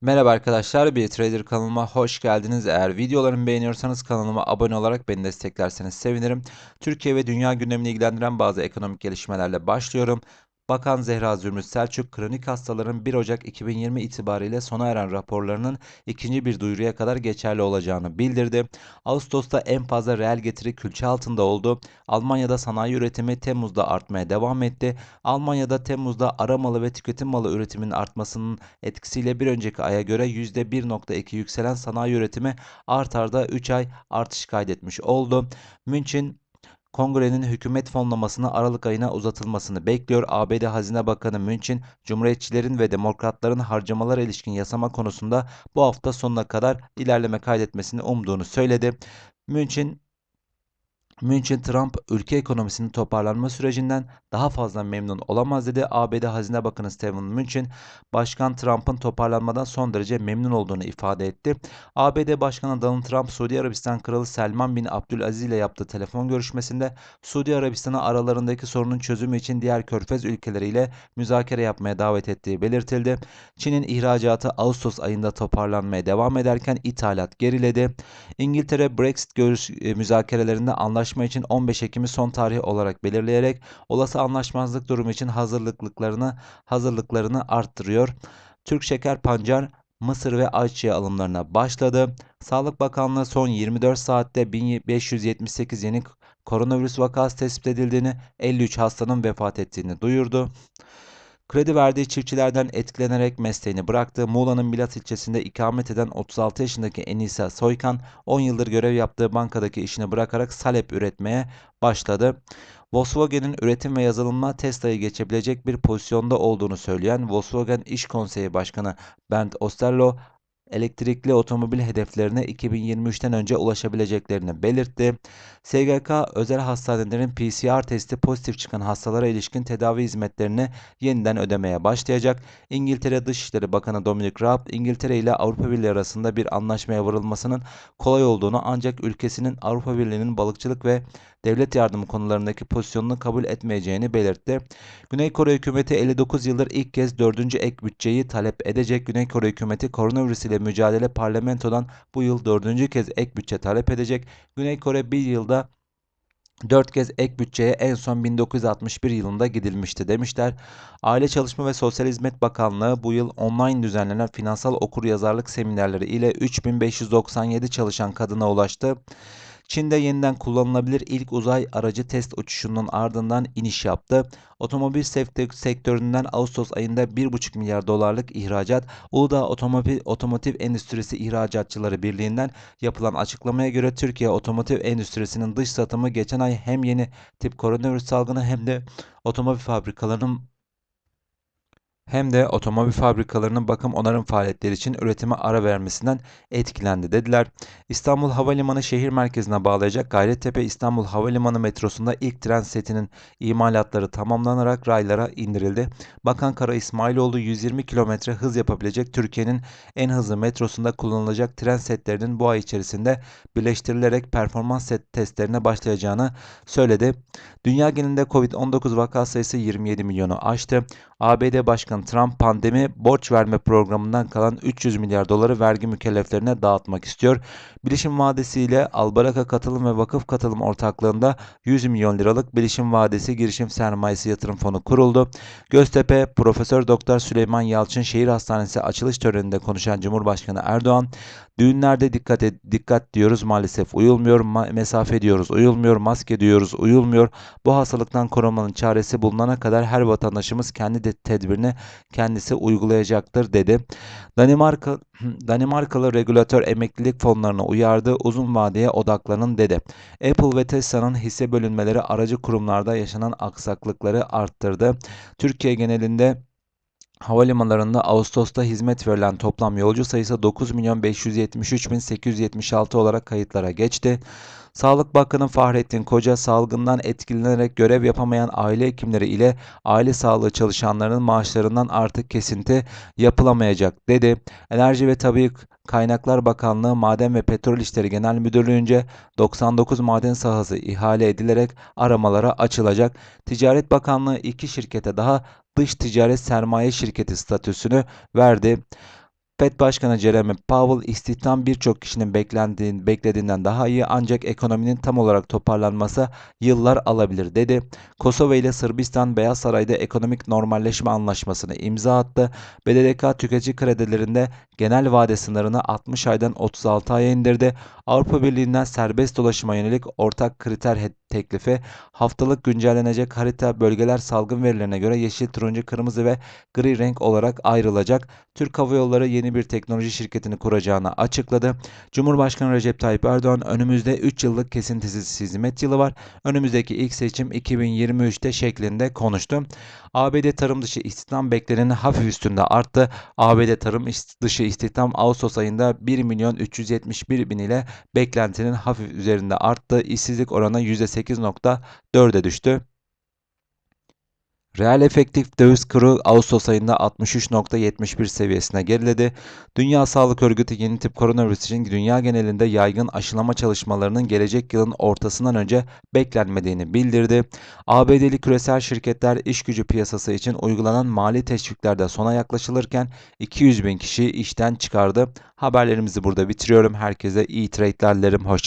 Merhaba arkadaşlar, bir trader kanalıma hoş geldiniz. Eğer videolarımı beğeniyorsanız kanalıma abone olarak beni desteklerseniz sevinirim. Türkiye ve dünya gündemini ilgilendiren bazı ekonomik gelişmelerle başlıyorum. Bakan Zehra Zümrüt Selçuk, kronik hastaların 1 Ocak 2020 itibariyle sona eren raporlarının ikinci bir duyuruya kadar geçerli olacağını bildirdi. Ağustos'ta en fazla reel getiri külçe altında oldu. Almanya'da sanayi üretimi Temmuz'da artmaya devam etti. Almanya'da Temmuz'da ara malı ve tüketim malı üretiminin artmasının etkisiyle bir önceki aya göre %1.2 yükselen sanayi üretimi art arda 3 ay artış kaydetmiş oldu. München Kongre'nin hükümet fonlamasını Aralık ayına uzatılmasını bekliyor. ABD Hazine Bakanı Münç'in Cumhuriyetçilerin ve Demokratların harcamalara ilişkin yasama konusunda bu hafta sonuna kadar ilerleme kaydetmesini umduğunu söyledi. Münç'in München Trump ülke ekonomisinin toparlanma sürecinden daha fazla memnun olamaz dedi. ABD Hazine Bakanı Steven Mnuchin, Başkan Trump'ın toparlanmadan son derece memnun olduğunu ifade etti. ABD Başkanı Donald Trump, Suudi Arabistan Kralı Selman bin Abdülaziz ile yaptığı telefon görüşmesinde Suudi Arabistan'ı aralarındaki sorunun çözümü için diğer körfez ülkeleriyle müzakere yapmaya davet ettiği belirtildi. Çin'in ihracatı Ağustos ayında toparlanmaya devam ederken ithalat geriledi. İngiltere Brexit görüş, e, müzakerelerinde anlaşmalı anlaşma için 15 Ekim'i son tarih olarak belirleyerek olası anlaşmazlık durumu için hazırlıklarını hazırlıklarını arttırıyor. Türk Şeker Pancar Mısır ve Ayçi'ye alımlarına başladı. Sağlık Bakanlığı son 24 saatte 1578 yeni koronavirüs vakası tespit edildiğini, 53 hastanın vefat ettiğini duyurdu. Kredi verdiği çiftçilerden etkilenerek mesleğini bıraktı. Muğla'nın Milat ilçesinde ikamet eden 36 yaşındaki Enisa Soykan 10 yıldır görev yaptığı bankadaki işini bırakarak salep üretmeye başladı. Volkswagen'in üretim ve yazılımla Tesla'yı geçebilecek bir pozisyonda olduğunu söyleyen Volkswagen İş Konseyi Başkanı Bernd Osterloh, elektrikli otomobil hedeflerine 2023'ten önce ulaşabileceklerini belirtti. SGK özel hastanelerin PCR testi pozitif çıkan hastalara ilişkin tedavi hizmetlerini yeniden ödemeye başlayacak. İngiltere Dışişleri Bakanı Dominic Raab, İngiltere ile Avrupa Birliği arasında bir anlaşmaya varılmasının kolay olduğunu ancak ülkesinin Avrupa Birliği'nin balıkçılık ve devlet yardımı konularındaki pozisyonunu kabul etmeyeceğini belirtti. Güney Kore hükümeti 59 yıldır ilk kez 4. ek bütçeyi talep edecek. Güney Kore hükümeti koronavirüs ile mücadele parlamentodan bu yıl 4. kez ek bütçe talep edecek. Güney Kore bir yılda 4 kez ek bütçeye en son 1961 yılında gidilmişti demişler. Aile Çalışma ve Sosyal Hizmet Bakanlığı bu yıl online düzenlenen finansal okuryazarlık seminerleri ile 3597 çalışan kadına ulaştı. Çin'de yeniden kullanılabilir ilk uzay aracı test uçuşunun ardından iniş yaptı. Otomobil sektöründen Ağustos ayında 1,5 milyar dolarlık ihracat Uludağ Otomobil Otomotiv Endüstrisi İhracatçıları Birliği'nden yapılan açıklamaya göre Türkiye otomotiv endüstrisinin dış satımı geçen ay hem yeni tip koronavirüs salgını hem de otomobil fabrikalarının hem de otomobil fabrikalarının bakım onarım faaliyetleri için üretime ara vermesinden etkilendi dediler. İstanbul Havalimanı şehir merkezine bağlayacak Gayrettepe İstanbul Havalimanı metrosunda ilk tren setinin imalatları tamamlanarak raylara indirildi. Bakan Kara İsmailoğlu 120 km hız yapabilecek Türkiye'nin en hızlı metrosunda kullanılacak tren setlerinin bu ay içerisinde birleştirilerek performans set testlerine başlayacağını söyledi. Dünya genelinde Covid-19 vaka sayısı 27 milyonu aştı. ABD Başkanı Başkanı Trump pandemi borç verme programından kalan 300 milyar doları vergi mükelleflerine dağıtmak istiyor. Bilişim vadesiyle Albaraka Katılım ve Vakıf Katılım ortaklığında 100 milyon liralık Bilişim vadesi Girişim Sermayesi Yatırım Fonu kuruldu. Göztepe Profesör Doktor Süleyman Yalçın Şehir Hastanesi açılış töreninde konuşan Cumhurbaşkanı Erdoğan, düğünlerde dikkat et, dikkat diyoruz maalesef uyulmuyor, ma- mesafe diyoruz uyulmuyor, maske diyoruz uyulmuyor. Bu hastalıktan korunmanın çaresi bulunana kadar her vatandaşımız kendi de tedbirini kendisi uygulayacaktır dedi. Danimarka Danimarkalı regülatör emeklilik fonlarına uyardı, uzun vadeye odaklanın dedi. Apple ve Tesla'nın hisse bölünmeleri aracı kurumlarda yaşanan aksaklıkları arttırdı. Türkiye genelinde Havalimanlarında Ağustos'ta hizmet verilen toplam yolcu sayısı 9.573.876 olarak kayıtlara geçti. Sağlık Bakanı Fahrettin Koca salgından etkilenerek görev yapamayan aile hekimleri ile aile sağlığı çalışanlarının maaşlarından artık kesinti yapılamayacak dedi. Enerji ve Tabi Kaynaklar Bakanlığı Maden ve Petrol İşleri Genel Müdürlüğü'nce 99 maden sahası ihale edilerek aramalara açılacak. Ticaret Bakanlığı iki şirkete daha dış ticaret sermaye şirketi statüsünü verdi. FED Başkanı Jeremy Powell istihdam birçok kişinin beklendiğin, beklediğinden daha iyi ancak ekonominin tam olarak toparlanması yıllar alabilir dedi. Kosova ile Sırbistan Beyaz Saray'da ekonomik normalleşme anlaşmasını imza attı. BDDK tüketici kredilerinde genel vade sınırını 60 aydan 36 aya indirdi. Avrupa Birliği'nden serbest dolaşıma yönelik ortak kriter teklifi haftalık güncellenecek harita bölgeler salgın verilerine göre yeşil, turuncu, kırmızı ve gri renk olarak ayrılacak. Türk Hava Yolları yeni bir teknoloji şirketini kuracağını açıkladı. Cumhurbaşkanı Recep Tayyip Erdoğan önümüzde 3 yıllık kesintisiz hizmet yılı var. Önümüzdeki ilk seçim 2023'te şeklinde konuştu. ABD tarım dışı istihdam beklenenin hafif üstünde arttı. ABD tarım dışı istihdam Ağustos ayında 1 milyon 371 bin ile beklentinin hafif üzerinde arttı. İşsizlik oranı %8.4'e düştü. Reel efektif döviz kuru Ağustos ayında 63.71 seviyesine geriledi. Dünya Sağlık Örgütü yeni tip koronavirüs için dünya genelinde yaygın aşılama çalışmalarının gelecek yılın ortasından önce beklenmediğini bildirdi. ABD'li küresel şirketler iş gücü piyasası için uygulanan mali teşviklerde sona yaklaşılırken 200 bin kişi işten çıkardı. Haberlerimizi burada bitiriyorum. Herkese iyi trade'ler dilerim. Hoşçakalın.